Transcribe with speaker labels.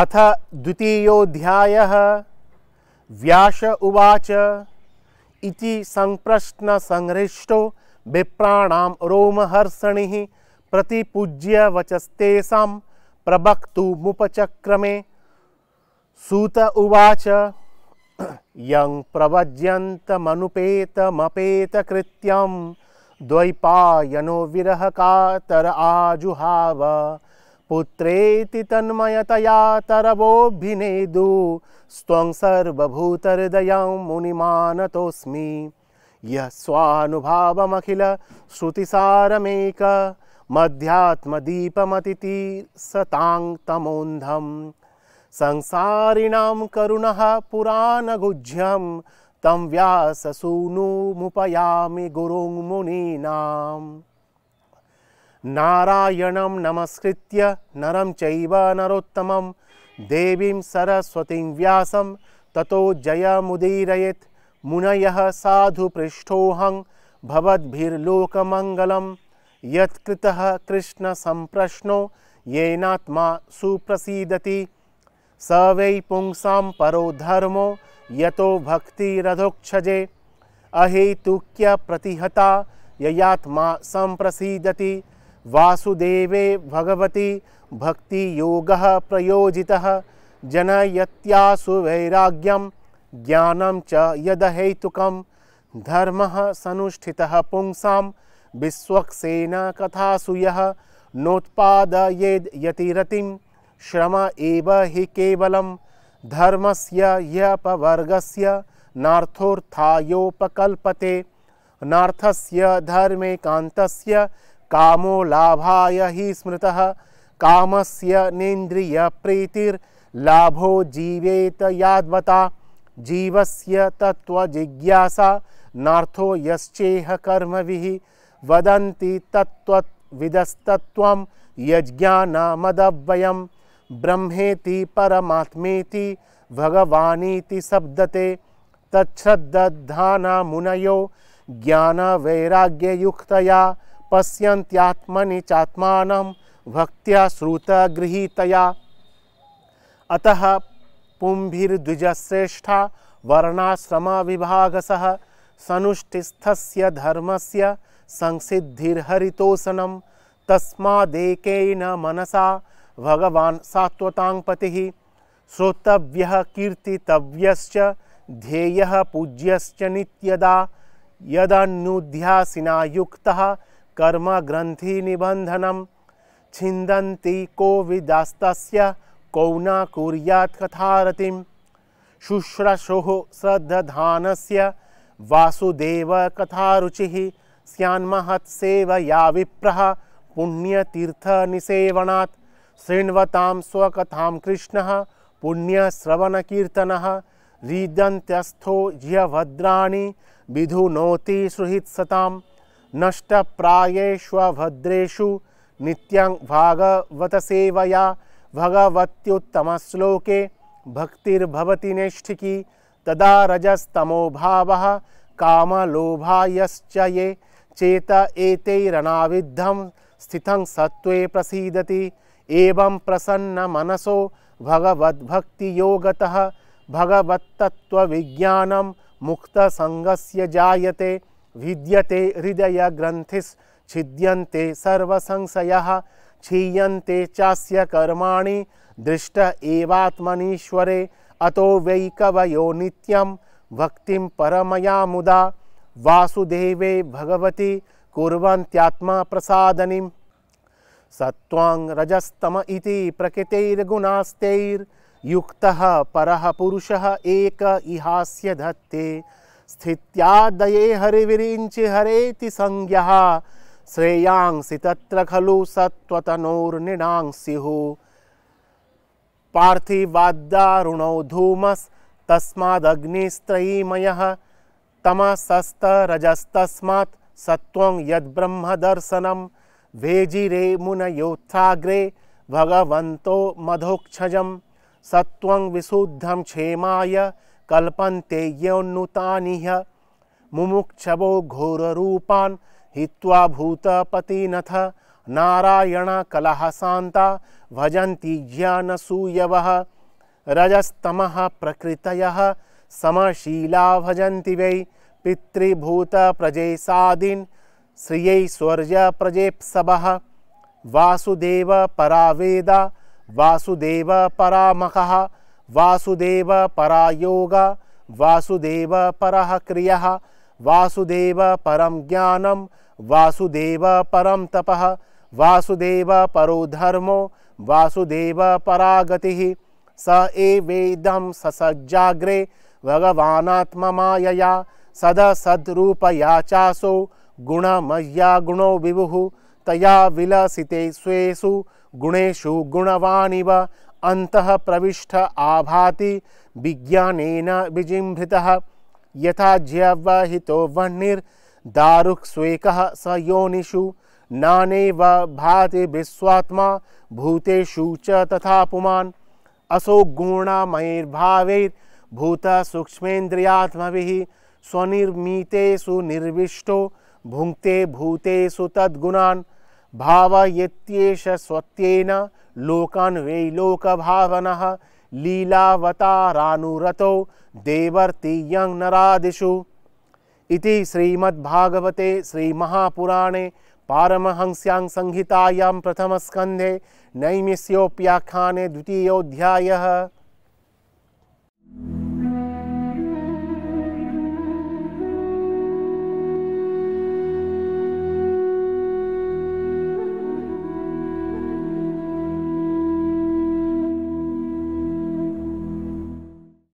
Speaker 1: अथ द्वितीयोऽध्यायः व्यास उवाच इति संहृष्टो विप्राण रोमहर्षणिः प्रतिपूज्य प्रवक्तु मुपचक्रमे सूत उवाच यं प्रवज्यन्तमनुपेतमपेतकृत्यं द्वैपायनो कातर आजुहाव पुत्रेति तन्मयतया तरवोऽभिनेदु स्त्वं सर्वभूतहृदयं मुनिमानतोऽस्मि यः स्वानुभावमखिल श्रुतिसारमेक मध्यात्मदीपमतिति सतां तमोन्धं संसारिणां करुणः पुराणगुह्यं तं व्याससूनुमुपयामि गुरुं नारायणं नमस्कृत्य नरं चैव नरोत्तमं देवीं सरस्वतीं व्यासं ततो मुनय साधु साधुपृष्ठोऽहं भवद्भिर्लोकमङ्गलं यत्कृतः संप्रश्नो येनात्मा सुप्रसीदति स वै पुंसां परो धर्मो यतो भक्तिरधोक्षजे प्रतिहता ययात्मा संप्रसीदति वासुदेवे भगवती भक्ति योग प्रयोजि जनयत्यासु वैराग्यम ज्ञानम च यदहेतुक धर्म सनुष्ठि पुंसा विस्वक्सेन कथासु नोत्पादयेद श्रम एव हि धर्म धर्मस्य ह्यपवर्गस्य नाथ से धर्मे का कामो लाभाय हि स्मृतः कामस्य नेन्द्रिय प्रीतिर्लाभो जीवेत याद्वता जीवस्य जिज्ञासा नार्थो यश्चेह कर्मभिः वदन्ति तत्त्वविदस्तत्त्वं यज्ञानमदव्ययं ब्रह्मेति परमात्मेति भगवानीति शब्दते तच्छब्दधाना मुनयो ज्ञान ज्ञानवैराग्ययुक्तया चात्मा भक्त श्रुत गृहतया अतः पुंभिर्द्विजश्रेष्ठा वर्णाश्रमविभागसः सनुष्ठिस्थस्य से संसिद्धिर्हरितोसनं तस्मादेकेन मनसा भगवान् सात्वतां पतिः श्रोतव्य कीर्तितव्यश्च ध्येय पूज्य नित्यदा यदनुध्यासिना कर्मग्रन्थिनिबन्धनं छिन्दन्ति कोविदास्तस्य कौना कुर्यात् कथारतिं शुश्रशुः श्रद्धानस्य वासुदेवकथारुचिः स्यान्महत्सेवया विप्रः पुण्यतीर्थनिसेवनात् शृण्वतां स्वकथां कृष्णः पुण्यश्रवणकीर्तनः रीदंत्यस्थो ह्यभद्राणि विधुनोति सुहृत्सताम् नष्टप्रायेष्वभद्रेषु नित्यं भागवतसेवया श्लोके भक्तिर्भवति नैष्ठिकी तदा रजस्तमोभावः कामलोभायश्च ये चेत एतैरनाविद्धं स्थितं सत्त्वे प्रसीदति एवं प्रसन्नमनसो भगवद्भक्तियोगतः भगवत्तत्त्वविज्ञानं मुक्तसङ्गस्य जायते विद्यते हृदय ग्रंथिस् छिद्यन्ते सर्वसंशयः क्षीयन्ते चास्य कर्माणि दृष्ट एवात्मनीश्वरे अतो वै कवयो नित्यं भक्तिं परमया मुदा वासुदेवे भगवती कुर्वन्त्यात्मा प्रसादनिं सत्त्वां रजस्तम इति प्रकृतैर्गुणास्तैर्युक्तः परः पुरुषः एक इहास्य धत्ते स्थित्यादये हरिविरिञ्चि हरेति संज्ञः श्रेयांसि तत्र खलु सत्त्वतनोर्निणांसिः पार्थिवाद्दारुणौ धूमस्तस्मादग्निस्त्रयीमयः तमसस्तरजस्तस्मात् सत्त्वं यद्ब्रह्मदर्शनं वेजिरे मुनयोत्थाग्रे भगवन्तो मधोक्षजं सत्त्वं विशुद्धं क्षेमाय कल्पन्ते यौन्नुतानिह मुमुक्षवो घोररूपान् हित्वा भूतपतिनथ सांता भजन्ति ज्ञानसूयवः रजस्तमः प्रकृतयः समशीला भजन्ति वै पितृभूतप्रजेसादीन् श्रियैश्वर्यप्रजेप्सवः वासुदेवपरावेदा वासुदेवपरामखः वासुदेव परायोग वासुदेव परः क्रियः वासुदेव परं ज्ञानं वासुदेव परं तपः वासुदेव परो धर्मो वासुदेव परागतिः स एवेदं ससज्जाग्रे भगवानात्ममायया सदा सद्रूपया चासो गुणमय्या गुणो विभु तया विलसिते गुणेशु गुणेषु गुणवानिव अंत प्रविष्ट आभाति विज्ञान विजिंभित यथा ज्यवहितो वह्निर्दारुक्स्वेक स योनिषु नान भाति विश्वात्मा भूतेषु च तथा पुमान् असौ गुणामयैर्भावैर्भूत सूक्ष्मेन्द्रियात्मभिः स्वनिर्मीतेषु निर्विष्टो भुंक्ते भूतेषु तद्गुणा भावयत्येष स्वत्येन लोकान् वैलोकभावनः लीलावतारानुरतो देवर्तीयं नरादिषु इति श्रीमद्भागवते श्रीमहापुराणे पारमहंस्यां संहितायां प्रथमस्कन्धे नैमिष्योप्याख्याने द्वितीयोऽध्यायः